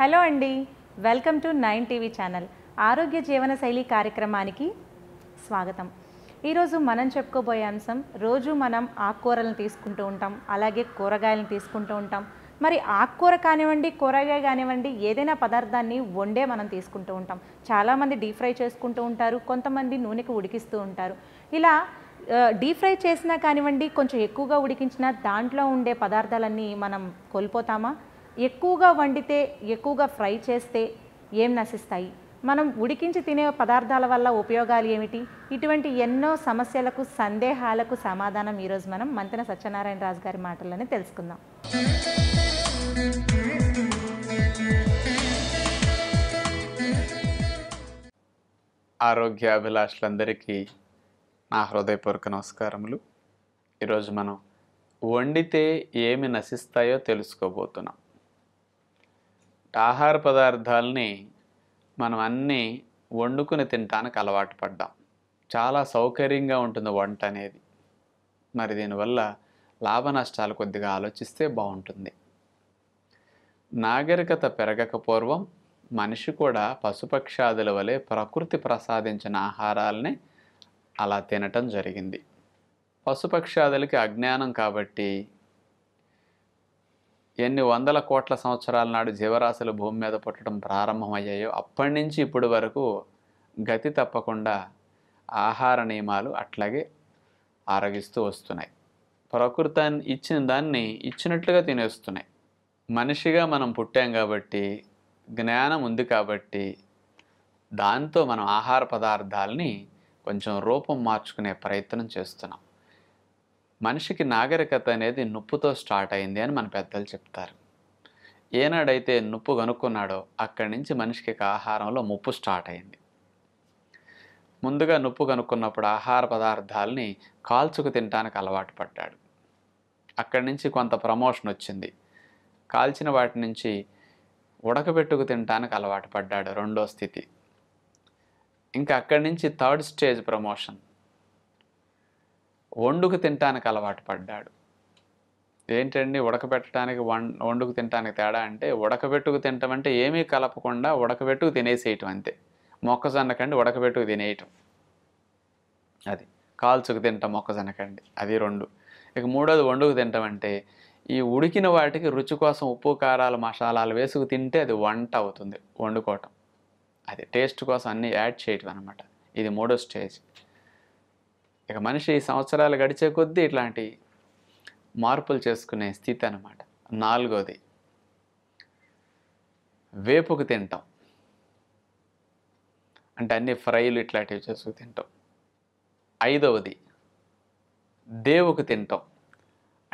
hello అండి welcome to nine TV channel ఆరోగ్య జీవనశైలి కార్యక్రమానికి స్వాగతం ఈరోజు మనం చెప్పుకోబోయే అంశం రోజు మనం ఆకుకూరలను తీసుకుంటూ ఉంటాం అలాగే కూరగాయలను తీసుకుంటూ ఉంటాం మరి ఆకుకూర కానివ్వండి కూరగాయ కానివ్వండి ఏదైనా పదార్థాన్ని వండే మనం తీసుకుంటూ ఉంటాం చాలామంది డీప్ ఫ్రై చేసుకుంటూ ఉంటారు కొంతమంది నూనెకి ఉడికిస్తూ ఉంటారు ఇలా డీప్ ఫ్రై చేసినా కానివ్వండి కొంచెం ఎక్కువగా ఉడికించినా దాంట్లో ఉండే పదార్థాలన్నీ మనం కోల్పోతామా ఎక్కువగా వండితే ఎక్కువగా ఫ్రై చేస్తే ఏం నశిస్తాయి మనం ఉడికించి తినే పదార్థాల వల్ల ఉపయోగాలు ఏమిటి ఇటువంటి ఎన్నో సమస్యలకు సందేహాలకు సమాధానం ఈరోజు మనం మంతెన సత్యనారాయణ రాజు గారి మాటల్లోనే తెలుసుకుందాం ఆరోగ్య అభిలాషులందరికీ నా హృదయపూర్వక నమస్కారములు ఈరోజు మనం వండితే ఏమి నశిస్తాయో తెలుసుకోబోతున్నాం ఆహార పదార్థాలని మనం అన్నీ వండుకుని తినటానికి అలవాటు పడ్డాం చాలా సౌకర్యంగా ఉంటుంది వంట అనేది మరి దీనివల్ల లాభ నష్టాలు కొద్దిగా ఆలోచిస్తే బాగుంటుంది నాగరికత పెరగక పూర్వం మనిషి కూడా పశుపక్షాదుల వలె ప్రకృతి ప్రసాదించిన ఆహారాలని అలా తినటం జరిగింది పశుపక్షాదులకి అజ్ఞానం కాబట్టి ఎన్ని వందల కోట్ల సంవత్సరాల నాడు జీవరాశులు భూమి మీద పుట్టడం ప్రారంభమయ్యాయో అప్పటి నుంచి ఇప్పటి వరకు గతి తప్పకుండా ఆహార నియమాలు అట్లాగే ఆరగిస్తూ వస్తున్నాయి ప్రకృతాన్ని ఇచ్చిన దాన్ని ఇచ్చినట్లుగా తినేస్తున్నాయి మనిషిగా మనం పుట్టాం కాబట్టి జ్ఞానం ఉంది కాబట్టి దాంతో మనం ఆహార పదార్థాలని కొంచెం రూపం మార్చుకునే ప్రయత్నం చేస్తున్నాం మనిషికి నాగరికత అనేది నొప్పుతో స్టార్ట్ అయింది అని మన పెద్దలు చెప్తారు ఏనాడైతే నొప్పు కనుక్కున్నాడో అక్కడి నుంచి మనిషికి ఆహారంలో ముప్పు స్టార్ట్ అయింది ముందుగా నొప్పు కనుక్కున్నప్పుడు ఆహార పదార్థాలని కాల్చుకు తినడానికి అలవాటు పడ్డాడు అక్కడి నుంచి కొంత ప్రమోషన్ వచ్చింది కాల్చిన వాటి నుంచి ఉడకబెట్టుకు తినడానికి అలవాటు పడ్డాడు రెండో స్థితి ఇంకా అక్కడి నుంచి థర్డ్ స్టేజ్ ప్రమోషన్ వండుకు తినటానికి అలవాటు పడ్డాడు ఏంటండి ఉడకబెట్టడానికి వండుకు తినటానికి తేడా అంటే ఉడకబెట్టుకు తినటం అంటే ఏమీ కలపకుండా ఉడకబెట్టుకు తినేసేయటం అంతే మొక్కజొన్న కండి ఉడకబెట్టుకు తినేయటం అది కాల్చుకు తింటాం మొక్కజొన్న కండి అది రెండు ఇక మూడోది వండుకు తినటం అంటే ఈ ఉడికిన వాటికి రుచి కోసం ఉప్పు కారాలు మసాలాలు వేసుకు తింటే అది వంట అవుతుంది వండుకోవటం అది టేస్ట్ కోసం అన్నీ యాడ్ చేయటం అనమాట ఇది మూడో స్టేజ్ ఇక మనిషి సంవత్సరాలు గడిచే కొద్దీ ఇట్లాంటి మార్పులు చేసుకునే స్థితి అనమాట నాలుగోది వేపుకు తింటాం అంటే అన్ని ఫ్రైలు ఇట్లాంటివి చేసుకు తింటాం ఐదవది దేవుకు తింటాం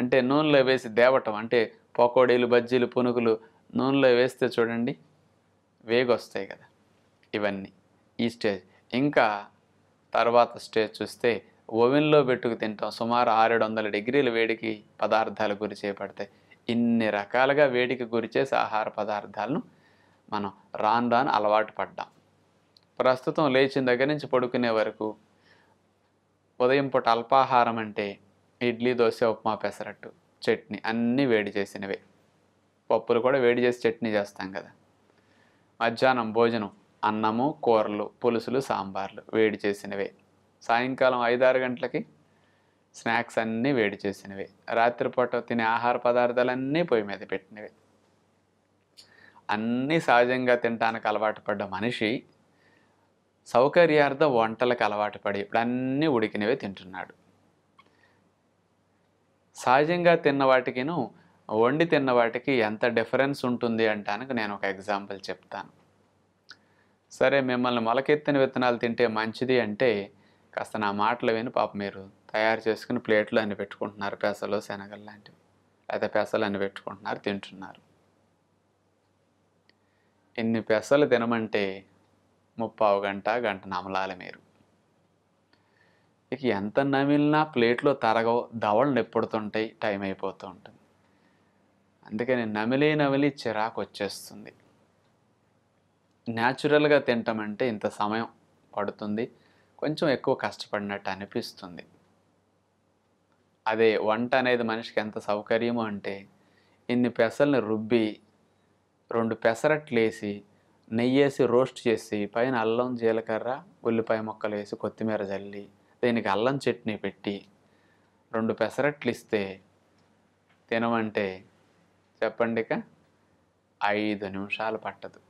అంటే నూనెలో వేసి దేవటం అంటే పకోడీలు బజ్జీలు పునుగులు నూనెలో వేస్తే చూడండి వేగొస్తాయి కదా ఇవన్నీ ఈ స్టేజ్ ఇంకా తర్వాత స్టేజ్ చూస్తే ఓవెన్లో పెట్టుకు తింటాం సుమారు ఆరేడు వందల డిగ్రీల వేడికి పదార్థాలు గురి చేపడతాయి ఇన్ని రకాలుగా వేడికి గురి చేసే ఆహార పదార్థాలను మనం రాను రాను అలవాటు పడ్డాం ప్రస్తుతం లేచిన దగ్గర నుంచి పడుకునే వరకు ఉదయం పూట అల్పాహారం అంటే ఇడ్లీ దోశ ఉప్మా పెసరట్టు చట్నీ అన్నీ వేడి చేసినవే పప్పులు కూడా వేడి చేసి చట్నీ చేస్తాం కదా మధ్యాహ్నం భోజనం అన్నము కూరలు పులుసులు సాంబార్లు వేడి చేసినవే సాయంకాలం ఐదారు గంటలకి స్నాక్స్ అన్నీ వేడి చేసినవి రాత్రిపూట తినే ఆహార పదార్థాలన్నీ పొయ్యి మీద పెట్టినవి అన్నీ సహజంగా తినడానికి అలవాటు పడ్డ మనిషి సౌకర్యార్థ వంటలకు అలవాటు పడి ఇప్పుడు అన్నీ ఉడికినవే తింటున్నాడు సహజంగా తిన్న వాటికిను వండి తిన్న వాటికి ఎంత డిఫరెన్స్ ఉంటుంది అంటానికి నేను ఒక ఎగ్జాంపుల్ చెప్తాను సరే మిమ్మల్ని మొలకెత్తిన విత్తనాలు తింటే మంచిది అంటే కాస్త నా మాటలు విని పాప మీరు తయారు చేసుకుని ప్లేట్లు అని పెట్టుకుంటున్నారు పెసలు శనగలు లాంటివి లేదా పెసలు అని పెట్టుకుంటున్నారు తింటున్నారు ఎన్ని పెసలు తినమంటే ముప్పావు గంట గంట నమలాలి మీరు ఇక ఎంత నమిలినా ప్లేట్లో తరగవు దవళ్ళు నిప్పుడుతుంటాయి టైం అయిపోతూ ఉంటుంది అందుకని నమిలి నమిలి చిరాకు వచ్చేస్తుంది న్యాచురల్గా తింటామంటే ఇంత సమయం పడుతుంది కొంచెం ఎక్కువ కష్టపడినట్టు అనిపిస్తుంది అదే వంట అనేది మనిషికి ఎంత సౌకర్యమో అంటే ఇన్ని పెసల్ని రుబ్బి రెండు పెసరట్లు వేసి నెయ్యి వేసి రోస్ట్ చేసి పైన అల్లం జీలకర్ర ఉల్లిపాయ ముక్కలు వేసి కొత్తిమీర జల్లి దీనికి అల్లం చట్నీ పెట్టి రెండు పెసరట్లు ఇస్తే తినమంటే చెప్పండిక ఐదు నిమిషాలు పట్టదు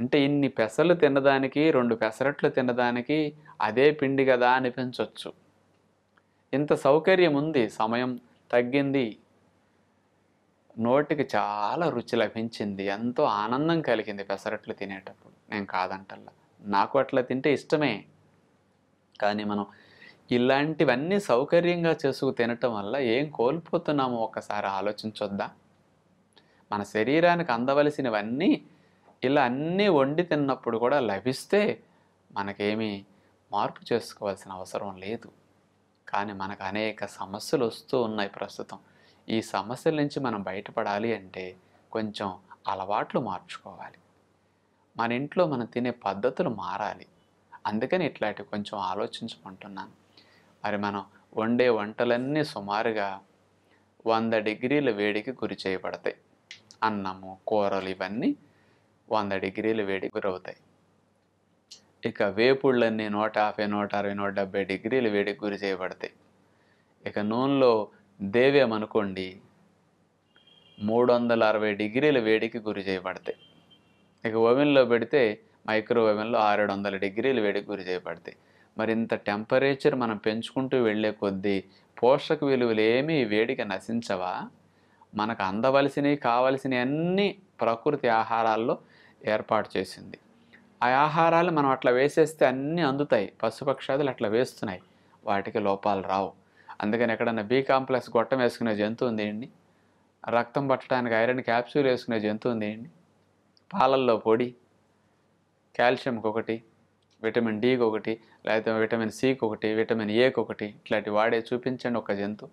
అంటే ఇన్ని పెసలు తినడానికి రెండు పెసరట్లు తినడానికి అదే పిండి కదా అనిపించవచ్చు ఇంత సౌకర్యం ఉంది సమయం తగ్గింది నోటికి చాలా రుచి లభించింది ఎంతో ఆనందం కలిగింది పెసరట్లు తినేటప్పుడు నేను కాదంటల్లా నాకు అట్లా తింటే ఇష్టమే కానీ మనం ఇలాంటివన్నీ సౌకర్యంగా చేసుకు తినటం వల్ల ఏం కోల్పోతున్నామో ఒక్కసారి ఆలోచించొద్దా మన శరీరానికి అందవలసినవన్నీ ఇలా అన్నీ వండి తిన్నప్పుడు కూడా లభిస్తే మనకేమీ మార్పు చేసుకోవాల్సిన అవసరం లేదు కానీ మనకు అనేక సమస్యలు వస్తూ ఉన్నాయి ప్రస్తుతం ఈ సమస్యల నుంచి మనం బయటపడాలి అంటే కొంచెం అలవాట్లు మార్చుకోవాలి మన ఇంట్లో మనం తినే పద్ధతులు మారాలి అందుకని ఇట్లాంటివి కొంచెం ఆలోచించుకుంటున్నాను మరి మనం వండే వంటలన్నీ సుమారుగా వంద డిగ్రీల వేడికి గురి చేయబడతాయి అన్నము కూరలు ఇవన్నీ వంద డిగ్రీలు వేడి గురవుతాయి ఇక వేపుళ్ళన్నీ నూట యాభై నూట అరవై నూట డెబ్బై డిగ్రీలు వేడికి గురి చేయబడతాయి ఇక నూనెలో దేవేమనుకోండి మూడు వందల అరవై డిగ్రీల వేడికి గురి చేయబడతాయి ఇక ఓవెన్లో పెడితే మైక్రో ఓవెన్లో ఆరేడు వందల డిగ్రీలు వేడికి గురి చేయబడతాయి మరి ఇంత టెంపరేచర్ మనం పెంచుకుంటూ వెళ్ళే కొద్దీ పోషక విలువలు ఏమీ వేడికి నశించవా మనకు అందవలసినవి కావలసినవి అన్నీ ప్రకృతి ఆహారాల్లో ఏర్పాటు చేసింది ఆ ఆహారాలు మనం అట్లా వేసేస్తే అన్నీ అందుతాయి పశుపక్షాదులు అట్లా వేస్తున్నాయి వాటికి లోపాలు రావు అందుకని ఎక్కడన్నా బీ కాంప్లెక్స్ గొట్టం వేసుకునే జంతువు ఉందేయండి రక్తం పట్టడానికి ఐరన్ క్యాప్సూల్ వేసుకునే జంతువు ఉందేయండి పాలల్లో పొడి కాల్షియంకి ఒకటి విటమిన్ డికి ఒకటి లేకపోతే విటమిన్ సికి ఒకటి విటమిన్ ఏకి ఒకటి ఇట్లాంటి వాడే చూపించండి ఒక జంతువు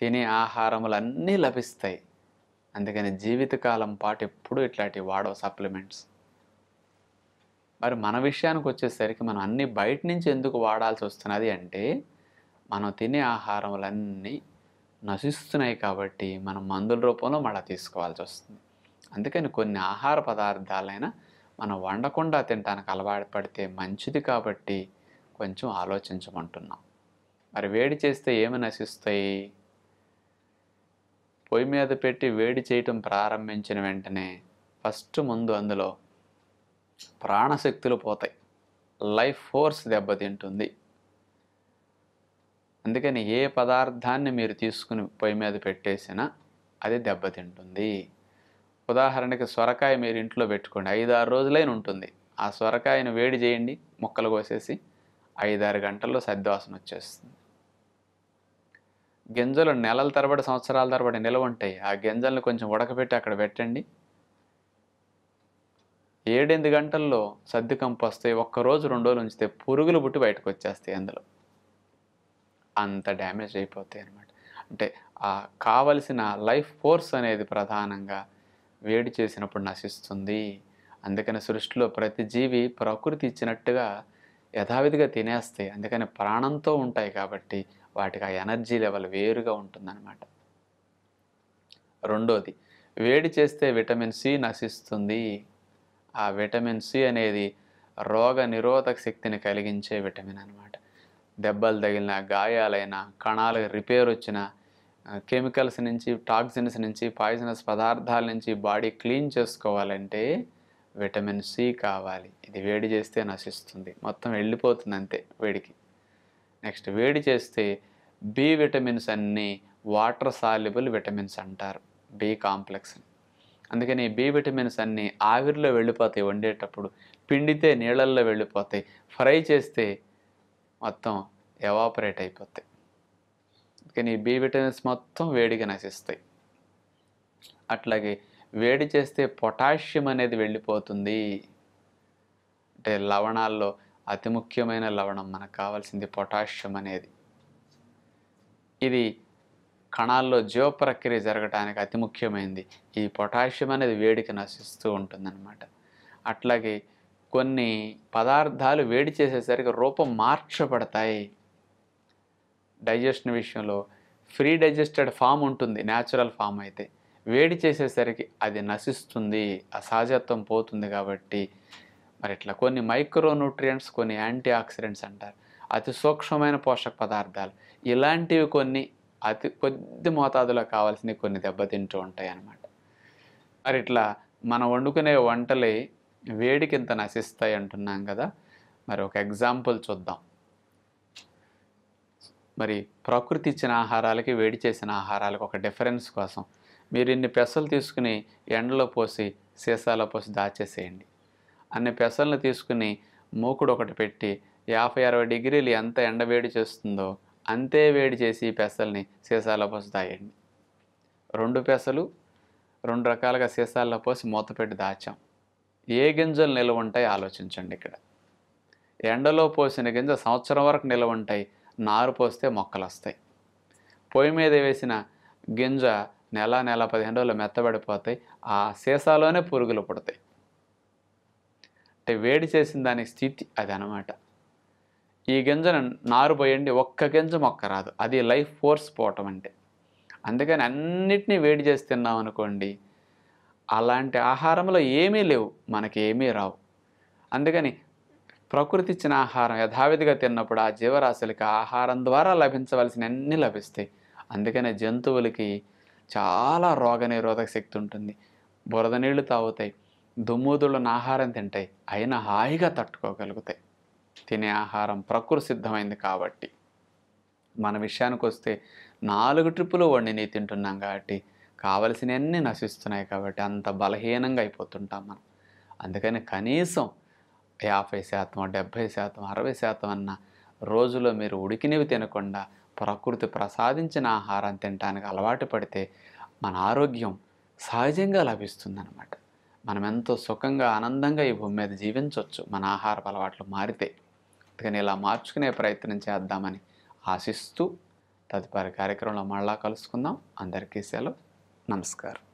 తినే ఆహారములన్నీ లభిస్తాయి అందుకని జీవితకాలం పాటు ఎప్పుడు ఇట్లాంటివి వాడవు సప్లిమెంట్స్ మరి మన విషయానికి వచ్చేసరికి మనం అన్ని బయట నుంచి ఎందుకు వాడాల్సి వస్తున్నది అంటే మనం తినే ఆహారములన్నీ నశిస్తున్నాయి కాబట్టి మనం మందుల రూపంలో మళ్ళీ తీసుకోవాల్సి వస్తుంది అందుకని కొన్ని ఆహార పదార్థాలైనా మనం వండకుండా తినడానికి అలవాటు పడితే మంచిది కాబట్టి కొంచెం ఆలోచించమంటున్నాం మరి వేడి చేస్తే ఏమి నశిస్తాయి పొయ్యి మీద పెట్టి వేడి చేయటం ప్రారంభించిన వెంటనే ఫస్ట్ ముందు అందులో ప్రాణశక్తులు పోతాయి లైఫ్ ఫోర్స్ దెబ్బతింటుంది అందుకని ఏ పదార్థాన్ని మీరు తీసుకుని పొయ్యి మీద పెట్టేసినా అది దెబ్బతింటుంది ఉదాహరణకి సొరకాయ మీరు ఇంట్లో పెట్టుకోండి ఐదు ఆరు రోజులైన ఉంటుంది ఆ సొరకాయను వేడి చేయండి ముక్కలు కోసేసి ఐదారు గంటల్లో సద్వాసన వచ్చేస్తుంది గింజలు నెలల తరబడి సంవత్సరాల తరబడి నిల్వ ఉంటాయి ఆ గింజలను కొంచెం ఉడకబెట్టి అక్కడ పెట్టండి ఏడెనిమిది గంటల్లో సర్ది కంపు వస్తే ఒక్కరోజు రెండు రోజులు ఉంచితే పురుగులు పుట్టి బయటకు వచ్చేస్తాయి అందులో అంత డ్యామేజ్ అయిపోతాయి అనమాట అంటే ఆ కావలసిన లైఫ్ ఫోర్స్ అనేది ప్రధానంగా వేడి చేసినప్పుడు నశిస్తుంది అందుకని సృష్టిలో ప్రతి జీవి ప్రకృతి ఇచ్చినట్టుగా యథావిధిగా తినేస్తాయి అందుకని ప్రాణంతో ఉంటాయి కాబట్టి వాటికి ఆ ఎనర్జీ లెవెల్ వేరుగా ఉంటుందన్నమాట రెండోది వేడి చేస్తే విటమిన్ సి నశిస్తుంది ఆ విటమిన్ సి అనేది రోగ నిరోధక శక్తిని కలిగించే విటమిన్ అనమాట దెబ్బలు తగిలిన గాయాలైన కణాలు రిపేర్ వచ్చిన కెమికల్స్ నుంచి టాక్సిన్స్ నుంచి పాయిజనస్ పదార్థాల నుంచి బాడీ క్లీన్ చేసుకోవాలంటే విటమిన్ సి కావాలి ఇది వేడి చేస్తే నశిస్తుంది మొత్తం వెళ్ళిపోతుంది అంతే వేడికి నెక్స్ట్ వేడి చేస్తే బి విటమిన్స్ అన్నీ వాటర్ సాల్యుబుల్ విటమిన్స్ అంటారు బి కాంప్లెక్స్ అందుకని బి విటమిన్స్ అన్నీ ఆవిరిలో వెళ్ళిపోతాయి వండేటప్పుడు పిండితే నీళ్ళల్లో వెళ్ళిపోతాయి ఫ్రై చేస్తే మొత్తం ఎవాపరేట్ అయిపోతాయి అందుకని బి విటమిన్స్ మొత్తం వేడికి నశిస్తాయి అట్లాగే వేడి చేస్తే పొటాషియం అనేది వెళ్ళిపోతుంది అంటే లవణాల్లో అతి ముఖ్యమైన లవణం మనకు కావాల్సింది పొటాషియం అనేది ఇది కణాల్లో జీవప్రక్రియ జరగటానికి అతి ముఖ్యమైనది ఈ పొటాషియం అనేది వేడికి నశిస్తూ ఉంటుందన్నమాట అట్లాగే కొన్ని పదార్థాలు వేడి చేసేసరికి రూపం మార్చబడతాయి డైజెషన్ విషయంలో ఫ్రీ డైజెస్టెడ్ ఫామ్ ఉంటుంది న్యాచురల్ ఫామ్ అయితే వేడి చేసేసరికి అది నశిస్తుంది అసహజత్వం పోతుంది కాబట్టి మరి ఇట్లా కొన్ని మైక్రోన్యూట్రియంట్స్ కొన్ని యాంటీ ఆక్సిడెంట్స్ అంటారు అతి సూక్ష్మమైన పోషక పదార్థాలు ఇలాంటివి కొన్ని అతి కొద్ది మోతాదులో కావాల్సినవి కొన్ని దెబ్బతింటూ ఉంటాయి అన్నమాట మరి ఇట్లా మనం వండుకునే వంటలే వేడికింత నశిస్తాయి అంటున్నాం కదా మరి ఒక ఎగ్జాంపుల్ చూద్దాం మరి ప్రకృతి ఇచ్చిన ఆహారాలకి వేడి చేసిన ఆహారాలకు ఒక డిఫరెన్స్ కోసం మీరు ఇన్ని పెసలు తీసుకుని ఎండలో పోసి సీసాలో పోసి దాచేసేయండి అన్ని పెసలను తీసుకుని మూకుడు ఒకటి పెట్టి యాభై అరవై డిగ్రీలు ఎంత ఎండ వేడి చేస్తుందో అంతే వేడి చేసి పెసల్ని సీసాల్లో పోసి రెండు పెసలు రెండు రకాలుగా సీసాల్లో పోసి మూత పెట్టి దాచాం ఏ గింజలు నిల్వ ఉంటాయి ఆలోచించండి ఇక్కడ ఎండలో పోసిన గింజ సంవత్సరం వరకు నిల్వ ఉంటాయి నారు పోస్తే మొక్కలు వస్తాయి పొయ్యి మీద వేసిన గింజ నెల నెల పదిహేను రోజులు మెత్తబడిపోతాయి ఆ సీసాలోనే పురుగులు పుడతాయి అంటే వేడి చేసిన దాని స్థితి అది అనమాట ఈ గింజను నారు పోయండి ఒక్క గింజ మొక్క రాదు అది లైఫ్ ఫోర్స్ పోవటం అంటే అందుకని అన్నిటినీ వేడి చేసి తిన్నాం అనుకోండి అలాంటి ఆహారంలో ఏమీ లేవు మనకి ఏమీ రావు అందుకని ప్రకృతి ఇచ్చిన ఆహారం యథావిధిగా తిన్నప్పుడు ఆ జీవరాశులకి ఆహారం ద్వారా లభించవలసిన అన్నీ లభిస్తాయి అందుకనే జంతువులకి చాలా రోగనిరోధక శక్తి ఉంటుంది బురద నీళ్లు తాగుతాయి దుమ్ముదుళ్ళని ఆహారం తింటాయి అయినా హాయిగా తట్టుకోగలుగుతాయి తినే ఆహారం ప్రకృతి సిద్ధమైంది కాబట్టి మన విషయానికి వస్తే నాలుగు ట్రిప్పులు వండిని తింటున్నాం కాబట్టి కావలసినవన్నీ నశిస్తున్నాయి కాబట్టి అంత బలహీనంగా అయిపోతుంటాం మనం అందుకని కనీసం యాభై శాతం డెబ్భై శాతం అరవై శాతం అన్న రోజులో మీరు ఉడికినవి తినకుండా ప్రకృతి ప్రసాదించిన ఆహారం తినడానికి అలవాటు పడితే మన ఆరోగ్యం సహజంగా లభిస్తుందన్నమాట మనం ఎంతో సుఖంగా ఆనందంగా ఈ భూమి మీద జీవించవచ్చు మన ఆహారపు అలవాట్లు మారితే అందుకని ఇలా మార్చుకునే ప్రయత్నం చేద్దామని ఆశిస్తూ తదుపరి కార్యక్రమంలో మళ్ళా కలుసుకుందాం అందరికీ సెలవు నమస్కారం